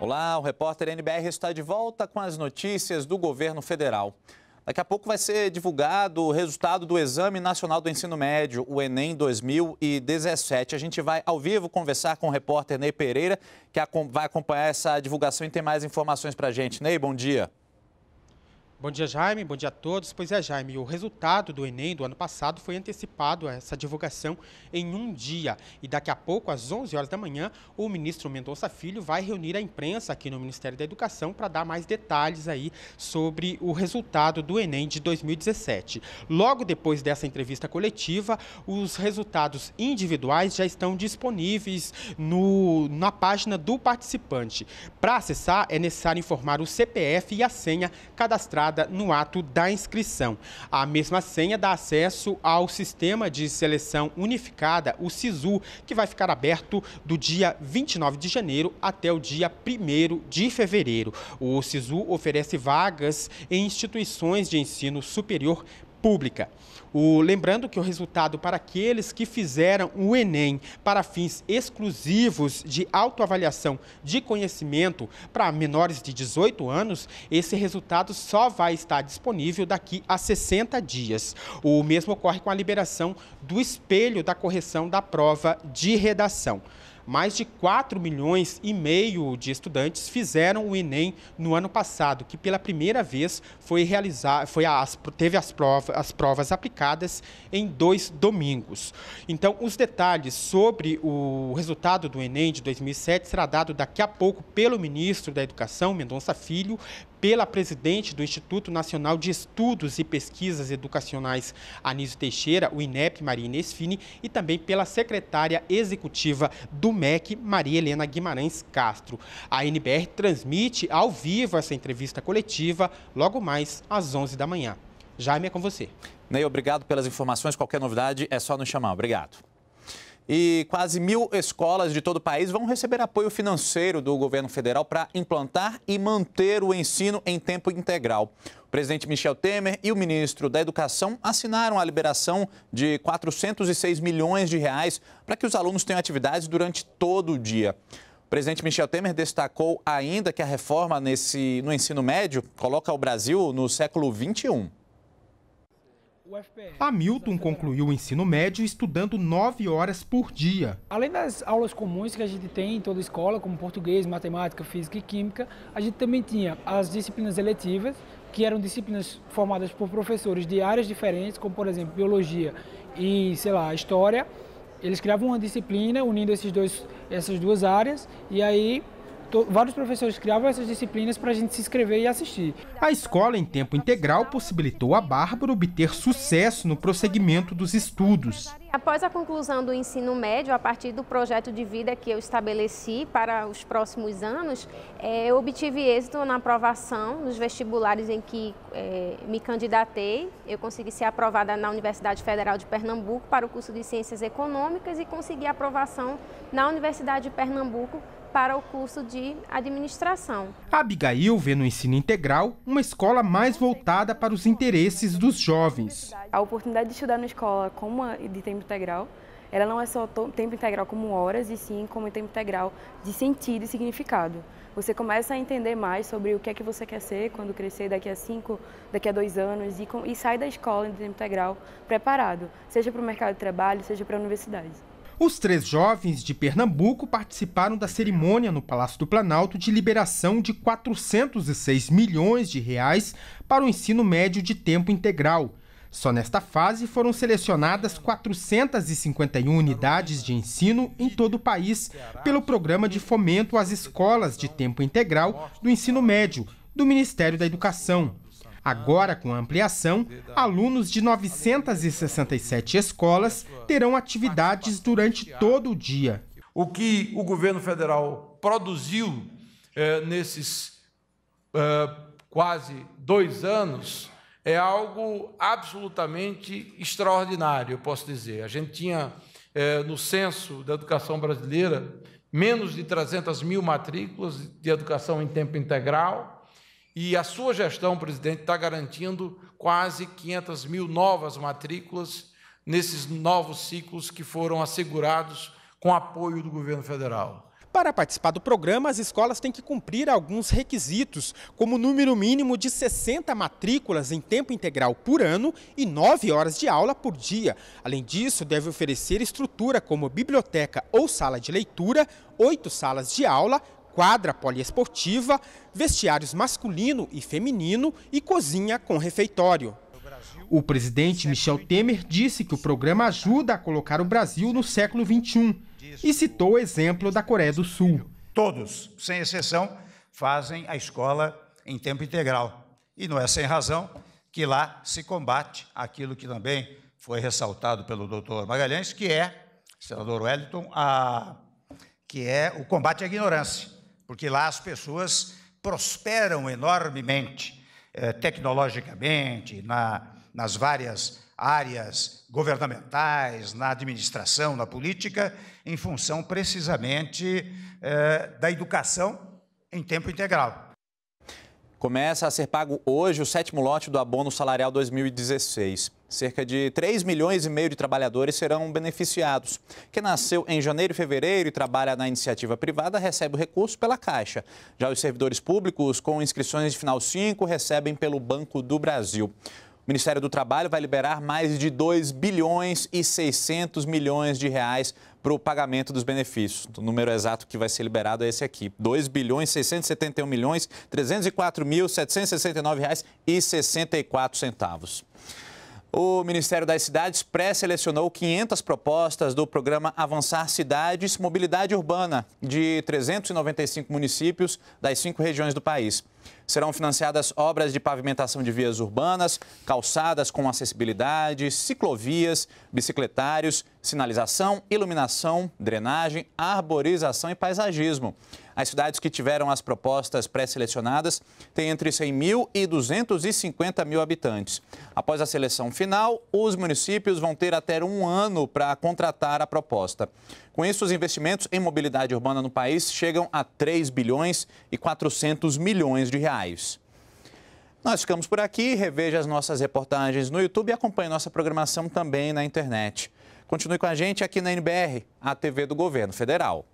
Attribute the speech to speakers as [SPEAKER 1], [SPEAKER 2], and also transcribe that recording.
[SPEAKER 1] Olá, o repórter NBR está de volta com as notícias do governo federal. Daqui a pouco vai ser divulgado o resultado do Exame Nacional do Ensino Médio, o Enem 2017. A gente vai ao vivo conversar com o repórter Ney Pereira, que vai acompanhar essa divulgação e tem mais informações para a gente. Ney, bom dia.
[SPEAKER 2] Bom dia, Jaime. Bom dia a todos. Pois é, Jaime, o resultado do Enem do ano passado foi antecipado a essa divulgação em um dia. E daqui a pouco, às 11 horas da manhã, o ministro Mendonça Filho vai reunir a imprensa aqui no Ministério da Educação para dar mais detalhes aí sobre o resultado do Enem de 2017. Logo depois dessa entrevista coletiva, os resultados individuais já estão disponíveis no, na página do participante. Para acessar, é necessário informar o CPF e a senha cadastrada no ato da inscrição. A mesma senha dá acesso ao Sistema de Seleção Unificada, o SISU, que vai ficar aberto do dia 29 de janeiro até o dia 1 de fevereiro. O SISU oferece vagas em instituições de ensino superior pública. O, lembrando que o resultado para aqueles que fizeram o Enem para fins exclusivos de autoavaliação de conhecimento para menores de 18 anos, esse resultado só vai estar disponível daqui a 60 dias. O mesmo ocorre com a liberação do espelho da correção da prova de redação mais de 4 milhões e meio de estudantes fizeram o Enem no ano passado, que pela primeira vez foi realizar, foi as, teve as provas, as provas aplicadas em dois domingos. Então, os detalhes sobre o resultado do Enem de 2007 será dado daqui a pouco pelo ministro da Educação, Mendonça Filho, pela presidente do Instituto Nacional de Estudos e Pesquisas Educacionais, Anísio Teixeira, o INEP, Maria Inês Fini, e também pela secretária executiva do MEC, Maria Helena Guimarães Castro. A NBR transmite ao vivo essa entrevista
[SPEAKER 1] coletiva logo mais às 11 da manhã. Jaime, é com você. Ney, obrigado pelas informações. Qualquer novidade é só nos chamar. Obrigado. E quase mil escolas de todo o país vão receber apoio financeiro do governo federal para implantar e manter o ensino em tempo integral. O presidente Michel Temer e o ministro da Educação assinaram a liberação de 406 milhões de reais para que os alunos tenham atividades durante todo o dia. O presidente Michel Temer destacou ainda que a reforma nesse, no ensino médio coloca o Brasil no século XXI.
[SPEAKER 2] Hamilton concluiu o ensino médio estudando nove horas por dia. Além das aulas comuns que a gente tem em toda a escola, como português, matemática, física e química, a gente também tinha as disciplinas eletivas, que eram disciplinas formadas por professores de áreas diferentes, como por exemplo biologia e, sei lá, história. Eles criavam uma disciplina unindo esses dois, essas duas áreas e aí vários professores criavam essas disciplinas para a gente se inscrever e assistir. A escola em tempo integral possibilitou a Bárbara obter sucesso no prosseguimento dos estudos. Após a conclusão do ensino médio, a partir do projeto de vida que eu estabeleci para os próximos anos, é, eu obtive êxito na aprovação nos vestibulares em que é, me candidatei. Eu consegui ser aprovada na Universidade Federal de Pernambuco para o curso de Ciências Econômicas e consegui aprovação na Universidade de Pernambuco para o curso de administração. Abigail vê no ensino integral uma escola mais voltada para os interesses dos jovens.
[SPEAKER 1] A oportunidade de estudar na escola como de tempo integral, ela não é só tempo integral como horas, e sim como tempo integral de sentido e significado. Você começa a entender mais sobre o que é que você quer ser quando crescer daqui a cinco, daqui a dois anos e, com, e sai da escola em tempo integral preparado, seja para o mercado de trabalho, seja para a universidade.
[SPEAKER 2] Os três jovens de Pernambuco participaram da cerimônia no Palácio do Planalto de liberação de 406 milhões de reais para o ensino médio de tempo integral. Só nesta fase foram selecionadas 451 unidades de ensino em todo o país pelo Programa de Fomento às Escolas de Tempo Integral do Ensino Médio, do Ministério da Educação. Agora, com a ampliação, alunos de 967 escolas terão atividades durante todo o dia. O que o governo
[SPEAKER 1] federal produziu eh, nesses eh, quase dois anos é algo absolutamente extraordinário, eu posso dizer. A gente tinha, eh, no censo da educação brasileira, menos de 300 mil matrículas de educação em tempo integral e a sua gestão, presidente, está garantindo quase 500 mil novas matrículas nesses novos ciclos que foram assegurados com apoio do governo federal.
[SPEAKER 2] Para participar do programa, as escolas têm que cumprir alguns requisitos, como o número mínimo de 60 matrículas em tempo integral por ano e 9 horas de aula por dia. Além disso, deve oferecer estrutura como biblioteca ou sala de leitura, oito salas de aula, quadra poliesportiva, vestiários masculino e feminino e cozinha com refeitório. O presidente Michel Temer disse que o programa ajuda a colocar o Brasil no século XXI e citou o exemplo da Coreia do Sul.
[SPEAKER 1] Todos, sem exceção, fazem a escola em tempo integral. E não é sem razão que lá se combate aquilo que também foi ressaltado pelo doutor Magalhães, que é, senador Wellington, a, que é o combate à ignorância porque lá as pessoas prosperam enormemente, eh, tecnologicamente, na, nas várias áreas governamentais, na administração, na política, em função precisamente eh, da educação em tempo integral. Começa a ser pago hoje o sétimo lote do abono salarial 2016. Cerca de 3 milhões e meio de trabalhadores serão beneficiados. Quem nasceu em janeiro e fevereiro e trabalha na iniciativa privada recebe o recurso pela Caixa. Já os servidores públicos com inscrições de final 5 recebem pelo Banco do Brasil. O Ministério do Trabalho vai liberar mais de 2 bilhões e 600 milhões de reais para o pagamento dos benefícios. O número exato que vai ser liberado é esse aqui, 2 bilhões 671 milhões 304 mil 769 reais e 64 centavos. O Ministério das Cidades pré-selecionou 500 propostas do programa Avançar Cidades Mobilidade Urbana de 395 municípios das cinco regiões do país. Serão financiadas obras de pavimentação de vias urbanas, calçadas com acessibilidade, ciclovias, bicicletários, sinalização, iluminação, drenagem, arborização e paisagismo. As cidades que tiveram as propostas pré-selecionadas têm entre 100 mil e 250 mil habitantes. Após a seleção final, os municípios vão ter até um ano para contratar a proposta. Com isso, os investimentos em mobilidade urbana no país chegam a 3 bilhões e 400 milhões de reais. Nós ficamos por aqui, reveja as nossas reportagens no YouTube e acompanhe nossa programação também na internet. Continue com a gente aqui na NBR, a TV do Governo Federal.